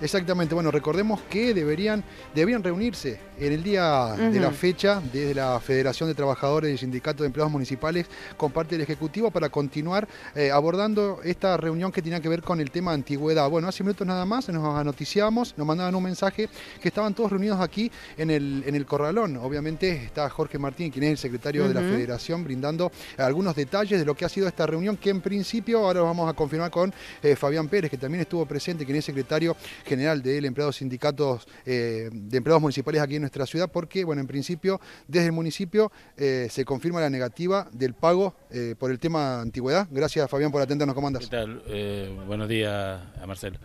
Exactamente, bueno, recordemos que deberían, reunirse en el día de la fecha desde la Federación de Trabajadores y Sindicato de Empleados Municipales con parte del Ejecutivo para continuar eh, abordando esta reunión que tenía que ver con el tema antigüedad. Bueno, hace minutos nada más nos anoticiamos, nos mandaban un mensaje que estaban todos reunidos aquí en el, en el Corralón. Obviamente está Jorge Martín, quien es el secretario de la Federación, brindando algunos detalles de lo que ha sido esta reunión que en principio ahora vamos a confirmar con eh, Fabián Pérez, que también estuvo presente, quien es secretario general del empleado sindicatos eh, de empleados municipales aquí en nuestra ciudad, porque, bueno, en principio, desde el municipio eh, se confirma la negativa del pago eh, por el tema antigüedad. Gracias, Fabián, por atendernos. ¿Cómo andas? buenos días a Marcelo.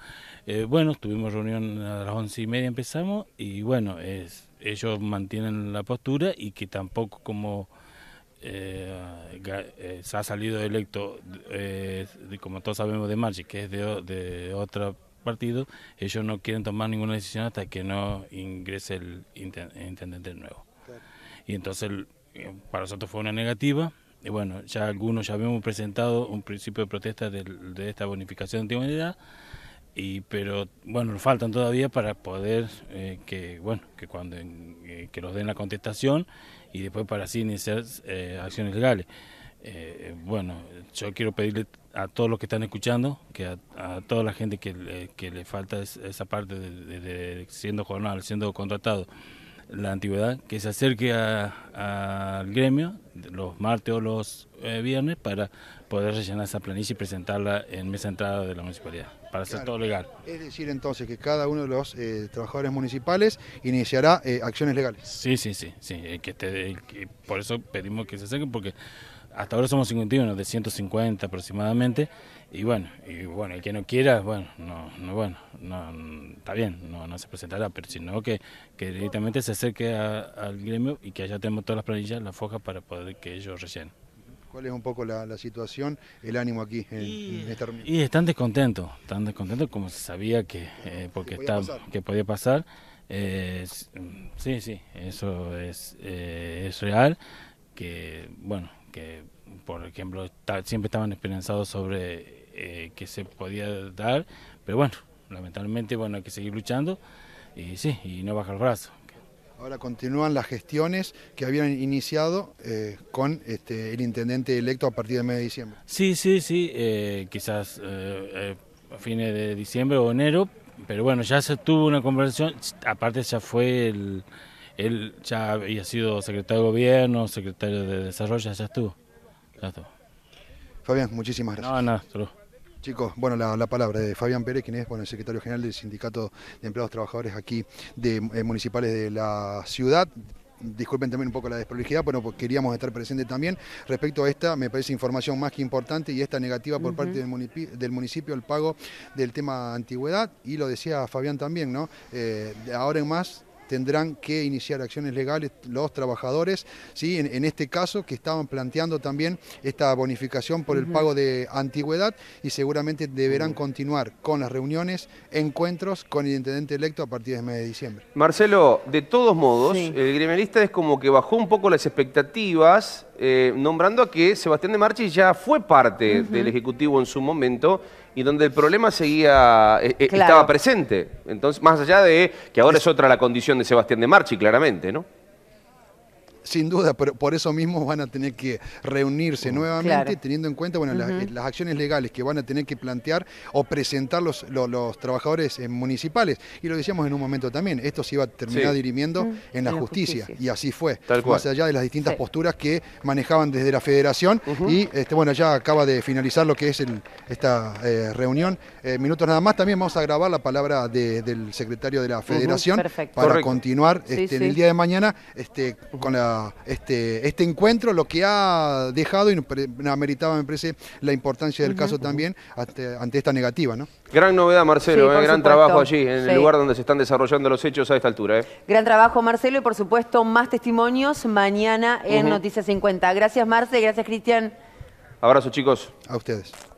bueno, tuvimos reunión a las once y media, empezamos, y bueno, es, ellos mantienen la postura y que tampoco como... se ha salido electo, como todos sabemos, de Marchi, que es de otra partido, ellos no quieren tomar ninguna decisión hasta que no ingrese el intendente nuevo. Y entonces eh, para nosotros fue una negativa. Y bueno, ya algunos ya habíamos presentado un principio de protesta de, esta bonificación de antigüedad, y pero bueno, nos faltan todavía para poder eh, que bueno que cuando eh, que los den la contestación y después para así iniciar acciones legales. Eh, eh, bueno, yo quiero pedirle a todos los que están escuchando, que a, toda la gente que le, falta esa parte de, siendo jornal, siendo contratado, la antigüedad, que se acerque al gremio los martes o los eh, viernes para poder rellenar esa planilla y presentarla en mesa entrada de la municipalidad, para hacer todo legal. Es decir, entonces, que cada uno de los trabajadores municipales iniciará acciones legales. Sí, sí, sí, sí que, por eso pedimos que se acerquen porque hasta ahora somos 51, de 150 aproximadamente, y bueno, y bueno, el que no quiera, bueno, no, bueno, no, está bien, no, no se presentará, pero sino que, que directamente se acerque al gremio y que allá tenemos todas las planillas, las fojas para poder que ellos rellenen. ¿Cuál es un poco la, situación, el ánimo aquí en, y, esta reunión? Y están descontentos, están descontentos como se sabía que, eh, porque podía que podía pasar. Eh, sí, sí, eso es, eh, es real, que bueno, que por ejemplo siempre estaban esperanzados sobre eh, que se podía dar, pero bueno, lamentablemente bueno, hay que seguir luchando y sí, y no bajar el brazo. Ahora continúan las gestiones que habían iniciado eh, con este, el intendente electo a partir del mes de diciembre. Sí, sí, sí, eh, quizás eh, a fines de diciembre o enero, pero bueno, ya se tuvo una conversación, aparte ya fue el, él ya había sido secretario de gobierno, secretario de desarrollo, ya estuvo. Fabián, muchísimas gracias. No, nada, Chicos, bueno, la, palabra de Fabián Pérez, quien es bueno, el secretario general del Sindicato de Empleados Trabajadores aquí de eh, municipales de la ciudad. Disculpen también un poco la desprolijidad, pero pues, queríamos estar presentes también. Respecto a esta, me parece información más que importante y esta negativa por parte del, municipio, del al pago del tema antigüedad. Y lo decía Fabián también, ¿no? Eh, ahora en más tendrán que iniciar acciones legales los trabajadores, ¿sí? en, este caso que estaban planteando también esta bonificación por el pago de antigüedad y seguramente deberán continuar con las reuniones, encuentros con el intendente electo a partir de mes de diciembre. Marcelo, de todos modos, el gremialista es como que bajó un poco las expectativas, eh, nombrando a que Sebastián de Marchi ya fue parte del Ejecutivo en su momento y donde el problema seguía, eh, eh, estaba presente. Entonces, más allá de que ahora es, otra la condición de Sebastián de Marchi, claramente, ¿no? Sin duda, pero por eso mismo van a tener que reunirse nuevamente, teniendo en cuenta bueno, eh, las, acciones legales que van a tener que plantear o presentar los, trabajadores eh, municipales. Y lo decíamos en un momento también, esto se iba a terminar dirimiendo mm. en la, justicia, y así fue, más allá de las distintas posturas que manejaban desde la federación. Y este, bueno, ya acaba de finalizar lo que es esta eh, reunión. minutos nada más, también vamos a grabar la palabra del secretario de la federación para continuar este, en el día de mañana este, con la este, este encuentro, lo que ha dejado y ameritaba, me parece, la importancia del caso también ante, esta negativa. ¿no? Gran novedad, Marcelo, ¿eh? gran trabajo allí, en el lugar donde se están desarrollando los hechos a esta altura. ¿eh? Gran trabajo, Marcelo, y por supuesto, más testimonios mañana en Noticias 50. Gracias, Marce, gracias, Cristian. Abrazo, chicos. A ustedes.